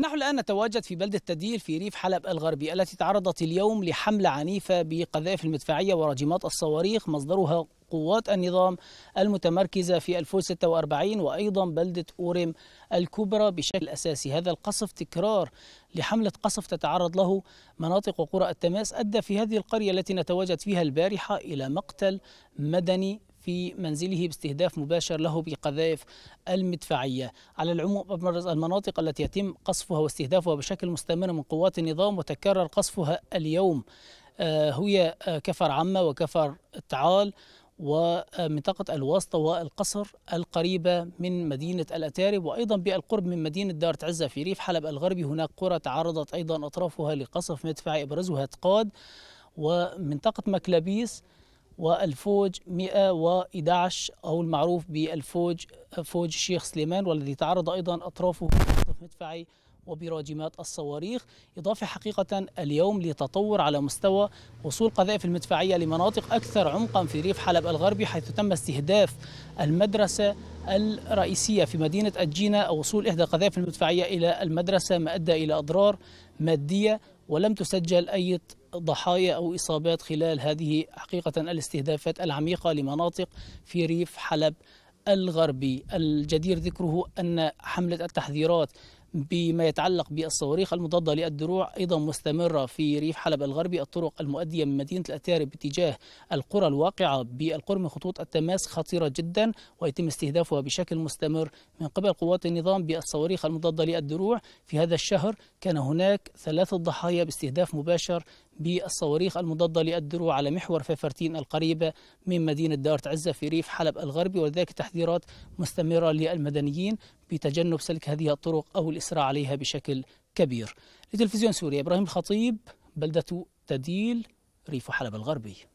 نحن الآن نتواجد في بلدة تديل في ريف حلب الغربي التي تعرضت اليوم لحملة عنيفة بقذائف المدفعية وراجمات الصواريخ مصدرها قوات النظام المتمركزة في 1046 وأيضا بلدة أوريم الكبرى بشكل أساسي هذا القصف تكرار لحملة قصف تتعرض له مناطق وقرى التماس أدى في هذه القرية التي نتواجد فيها البارحة إلى مقتل مدني في منزله باستهداف مباشر له بقذائف المدفعية على العموم أبرز المناطق التي يتم قصفها واستهدافها بشكل مستمر من قوات النظام وتكرر قصفها اليوم آه، هي آه، كفر عمة وكفر تعال ومنطقة الواسطة والقصر القريبة من مدينة الأتارب وأيضا بالقرب من مدينة دارة عزة في ريف حلب الغربي هناك قرى تعرضت أيضا أطرافها لقصف مدفعي أبرزها تقاد ومنطقة مكلابيس والفوج 111 أو المعروف بالفوج فوج الشيخ سليمان والذي تعرض أيضا أطرافه مدفعي وبراجمات الصواريخ إضافة حقيقة اليوم لتطور على مستوى وصول قذائف المدفعية لمناطق أكثر عمقا في ريف حلب الغربي حيث تم استهداف المدرسة الرئيسية في مدينة الجينة أو وصول إحدى قذائف المدفعية إلى المدرسة ما أدى إلى أضرار مادية ولم تسجل أي ضحايا أو إصابات خلال هذه حقيقة الاستهدافات العميقة لمناطق في ريف حلب الغربي الجدير ذكره أن حملة التحذيرات بما يتعلق بالصواريخ المضادة للدروع أيضا مستمرة في ريف حلب الغربي الطرق المؤدية من مدينة الأتاري باتجاه القرى الواقعة بالقرب من خطوط التماس خطيرة جدا ويتم استهدافها بشكل مستمر من قبل قوات النظام بالصواريخ المضادة للدروع في هذا الشهر كان هناك ثلاثة ضحايا باستهداف مباشر بالصواريخ المضادة للدروع على محور ففرتين القريبة من مدينة دارت عزة في ريف حلب الغربي ولذلك تحذيرات مستمرة للمدنيين بتجنب سلك هذه الطرق أو الإسراع عليها بشكل كبير لتلفزيون سوريا إبراهيم الخطيب بلدة تديل ريف حلب الغربي